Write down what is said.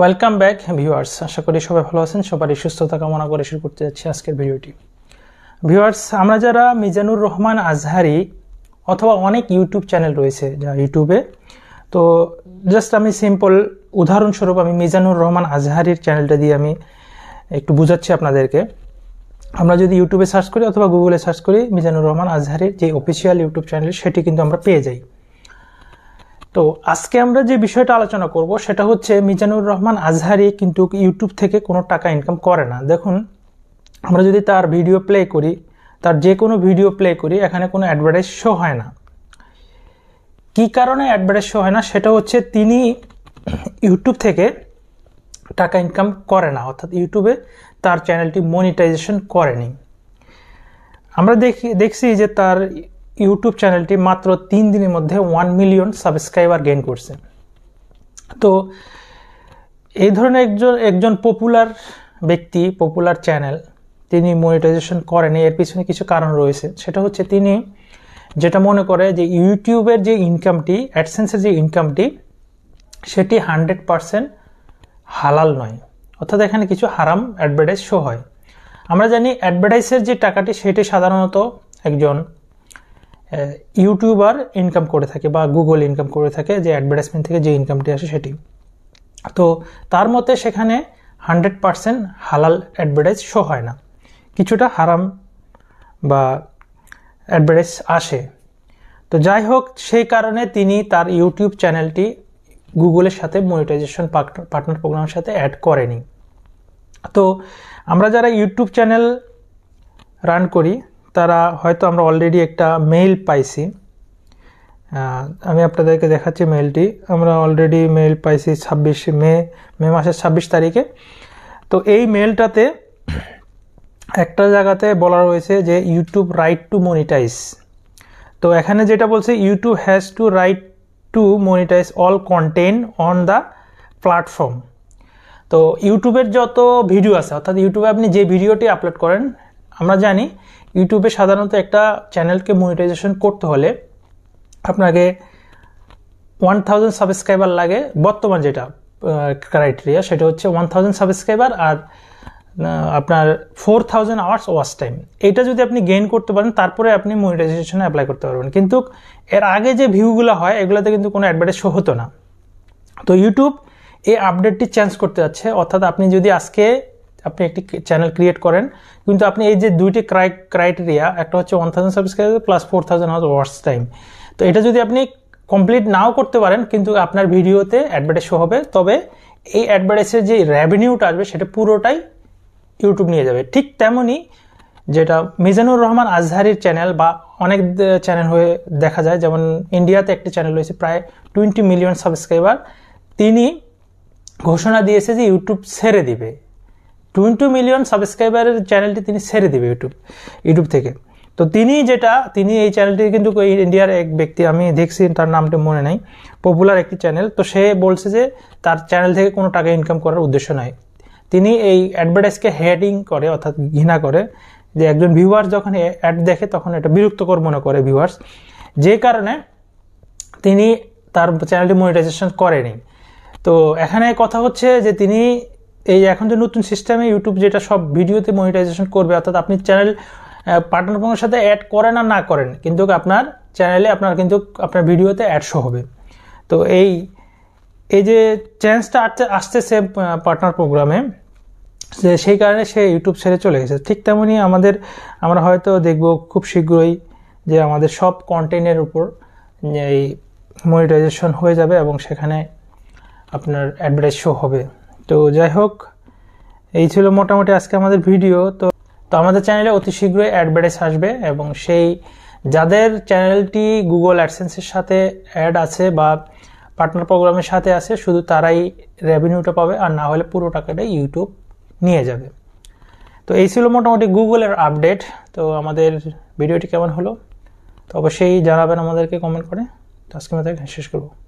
welcome back viewers আশা করি সবাই ভালো আছেন সবারই সুস্থতা কামনা করে শুরু করতে যাচ্ছি আজকের ভিডিওটি ভিউয়ার্স আমরা যারা মিজানুর রহমান আজহারি অথবা অনেক ইউটিউব চ্যানেল রয়েছে যা ইউটিউবে তো জাস্ট আমি সিম্পল উদাহরণস্বরূপ আমি মিজানুর রহমান আজহারির চ্যানেলটা দিয়ে আমি একটু বুঝাচ্ছি আপনাদেরকে আমরা যদি ইউটিউবে সার্চ করি অথবা গুগলে সার্চ করি মিজানুর রহমান আজহারির যে অফিসিয়াল ইউটিউব চ্যানেল সেটি কিন্তু আমরা পেয়ে যাই তো আজকে আমরা যে বিষয়টা আলোচনা করব সেটা হচ্ছে মিজানুর রহমান আজহারি কিন্তু ইউটিউব থেকে কোনো টাকা ইনকাম করে না দেখুন আমরা যদি তার ভিডিও প্লে করি তার যে কোনো ভিডিও প্লে করি এখানে কোনো অ্যাডভার্টাইজ শো হয় না কি কারণে অ্যাডভার্টাইজ শো হয় না সেটা হচ্ছে তিনি ইউটিউব থেকে টাকা ইনকাম করে না অর্থাৎ ইউটিউবে তার চ্যানেলটি মনিটাইজেশন করেনি আমরা দেখি দেখছি যে তার ইউটিউব চ্যানেলটি মাত্র তিন দিনের মধ্যে ওয়ান মিলিয়ন সাবস্ক্রাইবার গেইন করছে তো এই ধরনের একজন একজন পপুলার ব্যক্তি পপুলার চ্যানেল তিনি মনিটাইজেশন করেন এর পিছনে কিছু কারণ রয়েছে সেটা হচ্ছে তিনি যেটা মনে করে যে ইউটিউবের যে ইনকামটি অ্যাডসেন্সের যে ইনকামটি সেটি হান্ড্রেড পারসেন্ট হালাল নয় অর্থাৎ এখানে কিছু হারাম অ্যাডভার্টাইজ শো হয় আমরা জানি অ্যাডভার্টাইজের যে টাকাটি সেটি সাধারণত একজন ইউটিউবার ইনকাম করে থাকে বা গুগল ইনকাম করে থাকে যে অ্যাডভার্টাইজমেন্ট থেকে যে ইনকামটি আসে সেটি তো তার মতে সেখানে হান্ড্রেড পারসেন্ট হালাল অ্যাডভার্টাইজ শো হয় না কিছুটা হারাম বা অ্যাডভার্টাইজ আসে তো যাই হোক সেই কারণে তিনি তার ইউটিউব চ্যানেলটি গুগলের সাথে মনিটাইজেশন পার্টনার প্রোগ্রামের সাথে অ্যাড করেনি তো আমরা যারা ইউটিউব চ্যানেল রান করি তারা হয়তো আমরা অলরেডি একটা মেইল পাইছি আমি আপনাদেরকে দেখাচ্ছি মেইলটি আমরা অলরেডি মেইল পাইছি ছাব্বিশ মে মে মাসের ছাব্বিশ তারিখে তো এই মেলটাতে একটা জায়গাতে বলা রয়েছে যে ইউটিউব রাইট টু মনিটাইজ তো এখানে যেটা বলছে YouTube has to right to monetise all content on the platform তো ইউটিউবের যত ভিডিও আছে অর্থাৎ ইউটিউবে আপনি যে ভিডিওটি আপলোড করেন আমরা জানি ইউটিউবে সাধারণত একটা চ্যানেলকে মনিটাইজেশন করতে হলে আপনাকে ওয়ান থাউজেন্ড সাবস্ক্রাইবার লাগে বর্তমান যেটা ক্রাইটেরিয়া সেটা হচ্ছে ওয়ান থাউজেন্ড সাবস্ক্রাইবার আর আপনার four thousand hours watch time এটা যদি আপনি গেইন করতে পারেন তারপরে আপনি মনিটাইজেশনে অ্যাপ্লাই করতে পারবেন কিন্তু এর আগে যে ভিউগুলো হয় এগুলোতে কিন্তু কোনো অ্যাডভার্টাইজ শো হতো না তো ইউটিউব এই আপডেটটি চেঞ্জ করতে যাচ্ছে অর্থাৎ আপনি যদি আজকে আপনি একটি চ্যানেল ক্রিয়েট করেন কিন্তু আপনি এই যে দুইটি ক্রাই ক্রাইটেরিয়া একটা হচ্ছে one thousand subscriber plus four thousand hour watch time তো এটা যদি আপনি কমপ্লিট নাও করতে পারেন কিন্তু আপনার ভিডিওতে অ্যাডভার্টাইজ শো হবে তবে এই অ্যাডভার্টাইজের যে রেভিনিউটা আসবে সেটা পুরোটাই ইউটিউব নিয়ে যাবে ঠিক তেমনই যেটা মিজানুর রহমান আজহারির চ্যানেল বা অনেক চ্যানেল হয়ে দেখা যায় যেমন ইন্ডিয়াতে একটি চ্যানেল রয়েছে প্রায় টোয়েন্টি মিলিয়ন সাবস্ক্রাইবার তিনি ঘোষণা দিয়েছে যে ইউটিউব ছেড়ে দিবে টোয়েন্টি মিলিয়ন সাবস্ক্রাইবারের চ্যানেলটি তিনি ছেড়ে দেবে ইউটিউব ইউটিউব থেকে তো তিনি যেটা তিনি এই চ্যানেলটি কিন্তু ইন্ডিয়ার এক ব্যক্তি আমি দেখছি তার নামটা মনে নাই পপুলার একটি চ্যানেল তো সে বলছে যে তার চ্যানেল থেকে কোনো টাকা ইনকাম করার উদ্দেশ্য নাই তিনি এই অ্যাডভার্টাইজকে হেডিং করে অর্থাৎ ঘৃণা করে যে একজন ভিউয়ার্স যখন অ্যাড দেখে তখন এটা বিরক্তকর মনে করে ভিউয়ার্স যে কারণে তিনি তার চ্যানেলটি মনিটাইজেশন করেনি তো এখানে কথা হচ্ছে যে তিনি এই এখন যে নতুন সিস্টেমে ইউটিউব যেটা সব ভিডিওতে মনিটাইজেশন করবে অর্থাৎ আপনি চ্যানেল পার্টনার সাথে অ্যাড করেন আর না করেন কিন্তু আপনার চ্যানেলে আপনার কিন্তু আপনার ভিডিওতে অ্যাড শো হবে তো এই এই যে চেঞ্জটা আসতে আসতেছে পার্টনার প্রোগ্রামে সেই কারণে সে ইউটিউব ছেড়ে চলে গেছে ঠিক তেমনি আমাদের আমরা হয়তো দেখব খুব শীঘ্রই যে আমাদের সব কন্টেন্টের উপর এই মনিটাইজেশন হয়ে যাবে এবং সেখানে আপনার অ্যাডভার্টাইজ শো হবে তো যাই হোক এই ছিল মোটামুটি আজকে আমাদের ভিডিও তো তো আমাদের চ্যানেলে অতি শীঘ্রই অ্যাডভার্টাইজ আসবে এবং সেই যাদের চ্যানেলটি গুগল অ্যাডসেন্সের সাথে অ্যাড আছে বা পার্টনার প্রোগ্রামের সাথে আছে শুধু তারাই রেভিনিউটা পাবে আর না হলে পুরো টাকাটাই ইউটিউব নিয়ে যাবে তো এই ছিল মোটামুটি গুগলের আপডেট তো আমাদের ভিডিওটি কেমন হলো তো অবশ্যই জানাবেন আমাদেরকে কমেন্ট করে তো আজকে আমাদের শেষ করবো